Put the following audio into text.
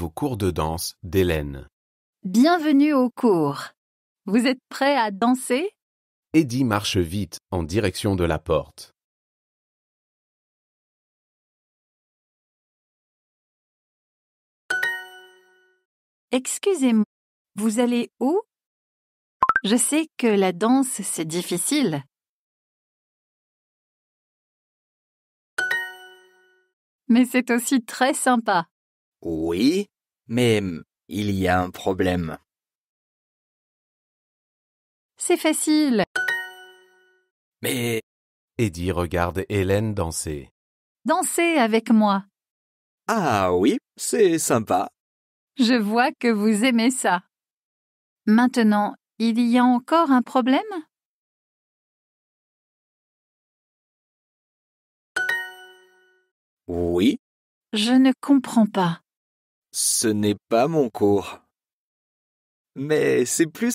au cours de danse d'Hélène. Bienvenue au cours. Vous êtes prêt à danser Eddie marche vite en direction de la porte. Excusez-moi, vous allez où Je sais que la danse, c'est difficile. Mais c'est aussi très sympa. Oui, mais hmm, il y a un problème. C'est facile. Mais... Eddie regarde Hélène danser. Dansez avec moi. Ah oui, c'est sympa. Je vois que vous aimez ça. Maintenant, il y a encore un problème Oui. Je ne comprends pas. Ce n'est pas mon cours. Mais c'est plus